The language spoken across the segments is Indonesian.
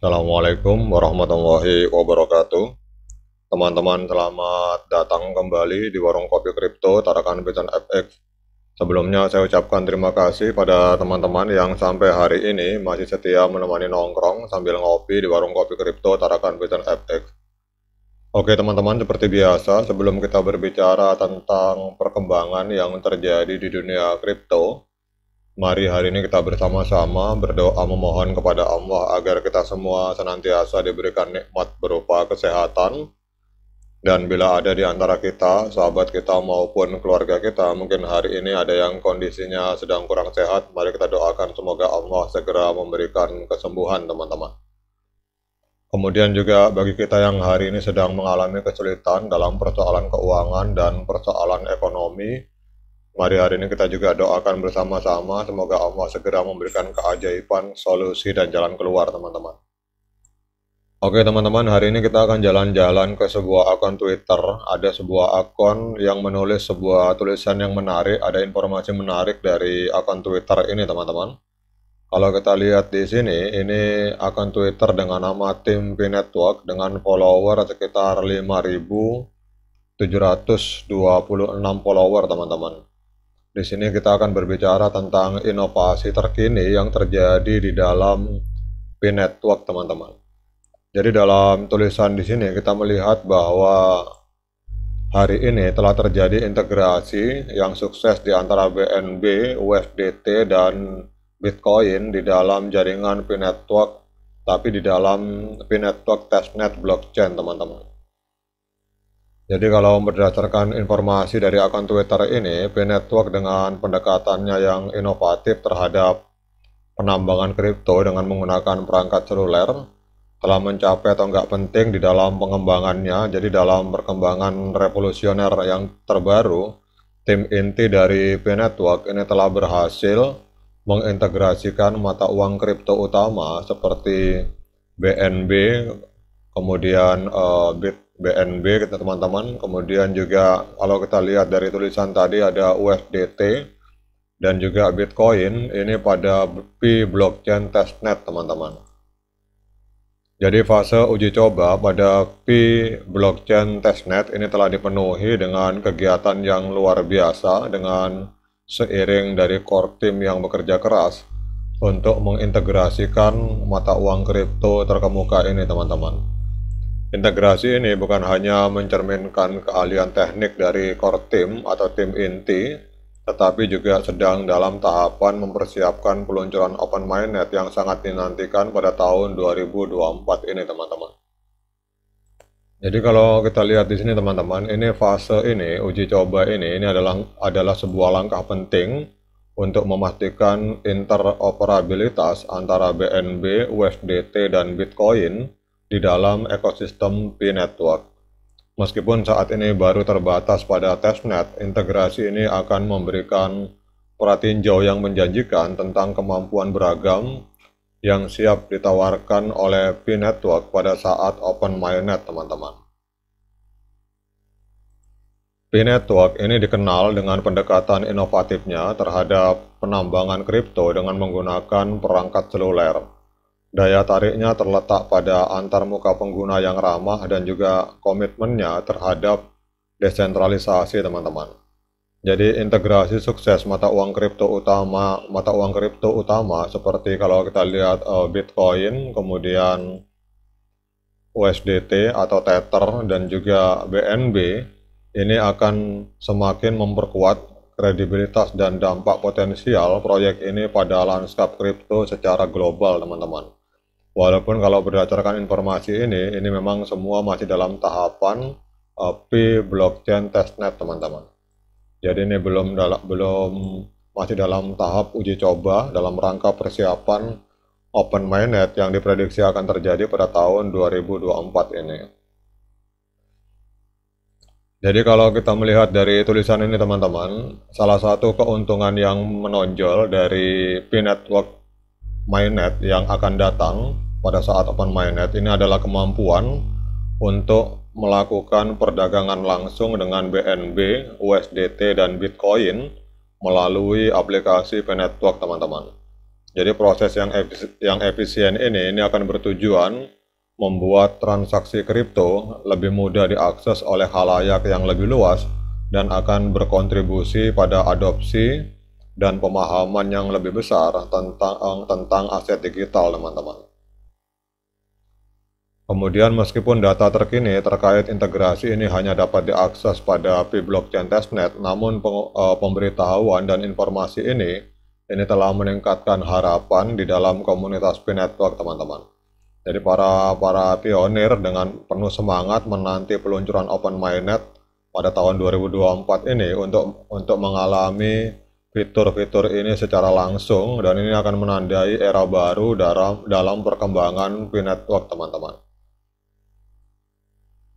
Assalamualaikum warahmatullahi wabarakatuh Teman-teman selamat datang kembali di Warung Kopi Kripto Tarakan Bitcoin FX Sebelumnya saya ucapkan terima kasih pada teman-teman yang sampai hari ini masih setia menemani nongkrong sambil ngopi di Warung Kopi Kripto Tarakan Bitcoin FX Oke teman-teman, seperti biasa sebelum kita berbicara tentang perkembangan yang terjadi di dunia kripto, Mari hari ini kita bersama-sama berdoa memohon kepada Allah agar kita semua senantiasa diberikan nikmat berupa kesehatan. Dan bila ada di antara kita, sahabat kita maupun keluarga kita, mungkin hari ini ada yang kondisinya sedang kurang sehat, mari kita doakan semoga Allah segera memberikan kesembuhan teman-teman. Kemudian juga bagi kita yang hari ini sedang mengalami kesulitan dalam persoalan keuangan dan persoalan ekonomi, Mari hari ini kita juga doakan bersama-sama semoga Allah segera memberikan keajaiban, solusi, dan jalan keluar teman-teman. Oke teman-teman, hari ini kita akan jalan-jalan ke sebuah akun Twitter. Ada sebuah akun yang menulis sebuah tulisan yang menarik, ada informasi menarik dari akun Twitter ini teman-teman. Kalau kita lihat di sini, ini akun Twitter dengan nama Tim P Network dengan follower sekitar 5.726 follower teman-teman. Di sini kita akan berbicara tentang inovasi terkini yang terjadi di dalam P network teman-teman. Jadi dalam tulisan di sini kita melihat bahwa hari ini telah terjadi integrasi yang sukses di antara BNB, USDT dan Bitcoin di dalam jaringan P network tapi di dalam P network testnet blockchain teman-teman. Jadi kalau berdasarkan informasi dari akun Twitter ini, P Network dengan pendekatannya yang inovatif terhadap penambangan kripto dengan menggunakan perangkat seluler telah mencapai atau tonggak penting di dalam pengembangannya. Jadi dalam perkembangan revolusioner yang terbaru, tim inti dari P Network ini telah berhasil mengintegrasikan mata uang kripto utama seperti BNB, kemudian uh, eh, Bit BNB kita teman-teman kemudian juga kalau kita lihat dari tulisan tadi ada USDT dan juga Bitcoin ini pada P blockchain testnet teman-teman jadi fase uji coba pada P blockchain testnet ini telah dipenuhi dengan kegiatan yang luar biasa dengan seiring dari core team yang bekerja keras untuk mengintegrasikan mata uang kripto terkemuka ini teman-teman Integrasi ini bukan hanya mencerminkan keahlian teknik dari core team atau tim inti, tetapi juga sedang dalam tahapan mempersiapkan peluncuran Open Mainnet yang sangat dinantikan pada tahun 2024 ini teman-teman. Jadi kalau kita lihat di sini teman-teman, ini fase ini, uji coba ini, ini adalah, adalah sebuah langkah penting untuk memastikan interoperabilitas antara BNB, USDT, dan Bitcoin di dalam ekosistem Pi network Meskipun saat ini baru terbatas pada testnet, integrasi ini akan memberikan perhatian jauh yang menjanjikan tentang kemampuan beragam yang siap ditawarkan oleh Pi network pada saat Open Mainnet, teman-teman. P-Network ini dikenal dengan pendekatan inovatifnya terhadap penambangan kripto dengan menggunakan perangkat seluler. Daya tariknya terletak pada antarmuka pengguna yang ramah dan juga komitmennya terhadap desentralisasi teman-teman. Jadi integrasi sukses mata uang kripto utama, mata uang kripto utama seperti kalau kita lihat uh, Bitcoin, kemudian USDT atau Tether dan juga BNB ini akan semakin memperkuat kredibilitas dan dampak potensial proyek ini pada lanskap kripto secara global teman-teman. Walaupun kalau berdasarkan informasi ini, ini memang semua masih dalam tahapan uh, P blockchain testnet teman-teman. Jadi ini belum belum masih dalam tahap uji coba dalam rangka persiapan open mainnet yang diprediksi akan terjadi pada tahun 2024 ini. Jadi kalau kita melihat dari tulisan ini teman-teman, salah satu keuntungan yang menonjol dari P Network mainnet yang akan datang pada saat open mainnet ini adalah kemampuan untuk melakukan perdagangan langsung dengan BNB, USDT, dan Bitcoin melalui aplikasi Penetwork teman-teman. Jadi proses yang, efis yang efisien ini, ini akan bertujuan membuat transaksi kripto lebih mudah diakses oleh halayak yang lebih luas dan akan berkontribusi pada adopsi dan pemahaman yang lebih besar tentang eh, tentang aset digital, teman-teman. Kemudian meskipun data terkini terkait integrasi ini hanya dapat diakses pada P blockchain testnet, namun eh, pemberitahuan dan informasi ini ini telah meningkatkan harapan di dalam komunitas P network, teman-teman. Jadi para para pionir dengan penuh semangat menanti peluncuran Open Mainnet pada tahun 2024 ini untuk untuk mengalami fitur-fitur ini secara langsung dan ini akan menandai era baru dalam dalam perkembangan network teman-teman.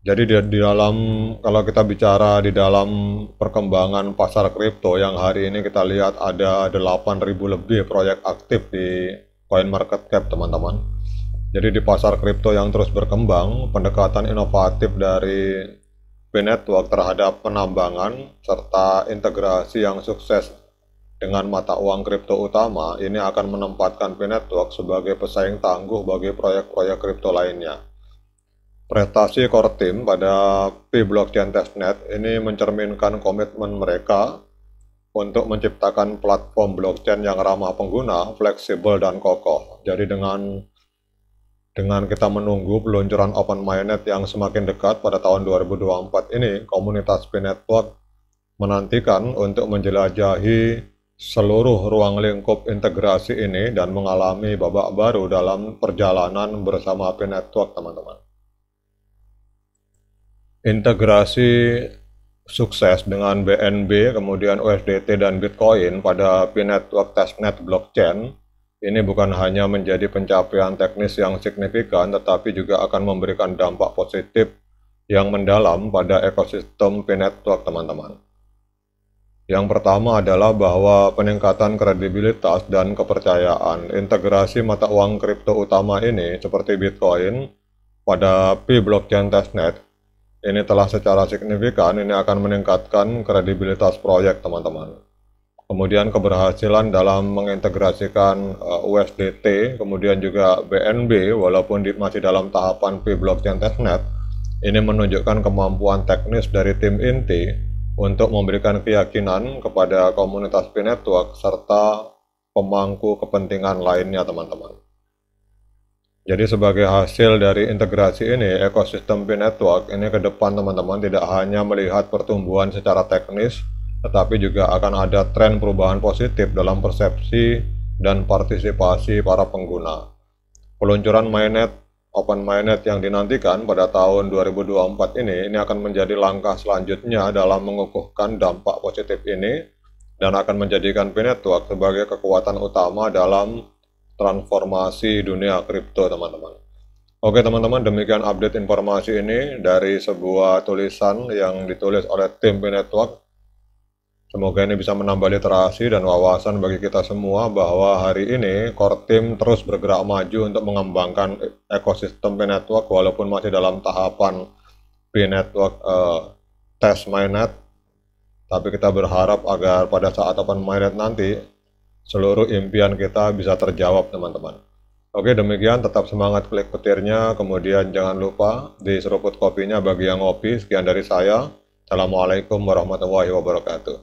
Jadi di, di dalam kalau kita bicara di dalam perkembangan pasar kripto yang hari ini kita lihat ada 8.000 lebih proyek aktif di coin market cap teman-teman. Jadi di pasar kripto yang terus berkembang, pendekatan inovatif dari B Network terhadap penambangan serta integrasi yang sukses dengan mata uang kripto utama, ini akan menempatkan P-Network sebagai pesaing tangguh bagi proyek-proyek kripto lainnya. Prestasi core team pada P-Blockchain Testnet ini mencerminkan komitmen mereka untuk menciptakan platform blockchain yang ramah pengguna, fleksibel, dan kokoh. Jadi dengan dengan kita menunggu peluncuran Open Mainnet yang semakin dekat pada tahun 2024 ini, komunitas P-Network menantikan untuk menjelajahi seluruh ruang lingkup integrasi ini dan mengalami babak baru dalam perjalanan bersama HP Network, teman-teman. Integrasi sukses dengan BNB, kemudian USDT dan Bitcoin pada P Network Testnet Blockchain ini bukan hanya menjadi pencapaian teknis yang signifikan, tetapi juga akan memberikan dampak positif yang mendalam pada ekosistem P Network, teman-teman. Yang pertama adalah bahwa peningkatan kredibilitas dan kepercayaan integrasi mata uang kripto utama ini seperti Bitcoin pada P blockchain testnet. Ini telah secara signifikan ini akan meningkatkan kredibilitas proyek teman-teman. Kemudian keberhasilan dalam mengintegrasikan eh, USDT, kemudian juga BNB walaupun masih dalam tahapan P blockchain testnet, ini menunjukkan kemampuan teknis dari tim inti untuk memberikan keyakinan kepada komunitas P Network serta pemangku kepentingan lainnya teman-teman. Jadi sebagai hasil dari integrasi ini, ekosistem P Network ini ke depan teman-teman tidak hanya melihat pertumbuhan secara teknis, tetapi juga akan ada tren perubahan positif dalam persepsi dan partisipasi para pengguna. Peluncuran MyNet open Mainnet yang dinantikan pada tahun 2024 ini ini akan menjadi langkah selanjutnya dalam mengukuhkan dampak positif ini dan akan menjadikan P sebagai kekuatan utama dalam transformasi dunia kripto teman-teman. Oke teman-teman demikian update informasi ini dari sebuah tulisan yang ditulis oleh tim P Semoga ini bisa menambah literasi dan wawasan bagi kita semua bahwa hari ini core team terus bergerak maju untuk mengembangkan ekosistem P network walaupun masih dalam tahapan P network uh, eh, test mainnet. Tapi kita berharap agar pada saat open mainnet nanti seluruh impian kita bisa terjawab teman-teman. Oke demikian tetap semangat klik petirnya kemudian jangan lupa diseruput kopinya bagi yang ngopi sekian dari saya. Assalamualaikum warahmatullahi wabarakatuh.